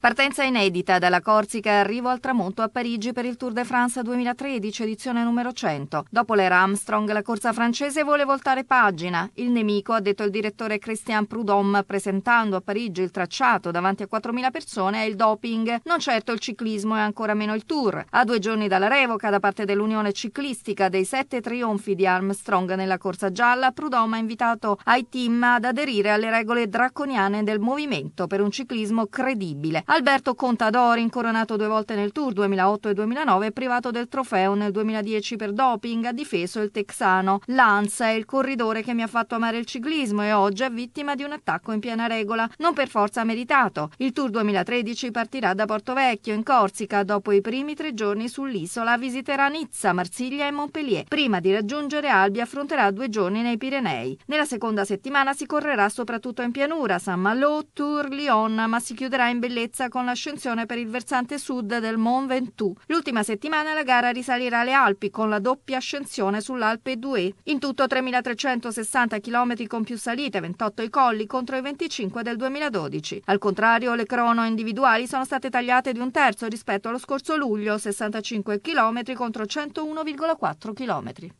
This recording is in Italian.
Partenza inedita dalla Corsica, arrivo al tramonto a Parigi per il Tour de France 2013, edizione numero 100. Dopo l'era Armstrong, la corsa francese vuole voltare pagina. Il nemico, ha detto il direttore Christian Prudhomme, presentando a Parigi il tracciato davanti a 4.000 persone, è il doping. Non certo il ciclismo e ancora meno il Tour. A due giorni dalla revoca da parte dell'Unione Ciclistica dei sette trionfi di Armstrong nella corsa gialla, Prudhomme ha invitato ai team ad aderire alle regole draconiane del movimento per un ciclismo credibile. Alberto Contadori, incoronato due volte nel Tour 2008 e 2009 privato del trofeo nel 2010 per doping, ha difeso il texano. Lanza è il corridore che mi ha fatto amare il ciclismo e oggi è vittima di un attacco in piena regola, non per forza meritato. Il Tour 2013 partirà da Porto Vecchio in Corsica, dopo i primi tre giorni sull'isola visiterà Nizza, Marsiglia e Montpellier. Prima di raggiungere Albi affronterà due giorni nei Pirenei. Nella seconda settimana si correrà soprattutto in pianura, San Malo, Tour, Lyon, ma si chiuderà in bellezza salvezza con l'ascensione per il versante sud del Mont Ventoux. L'ultima settimana la gara risalirà alle Alpi con la doppia ascensione sull'Alpe 2. In tutto 3.360 km con più salite, 28 i colli contro i 25 del 2012. Al contrario, le crono individuali sono state tagliate di un terzo rispetto allo scorso luglio, 65 km contro 101,4 km.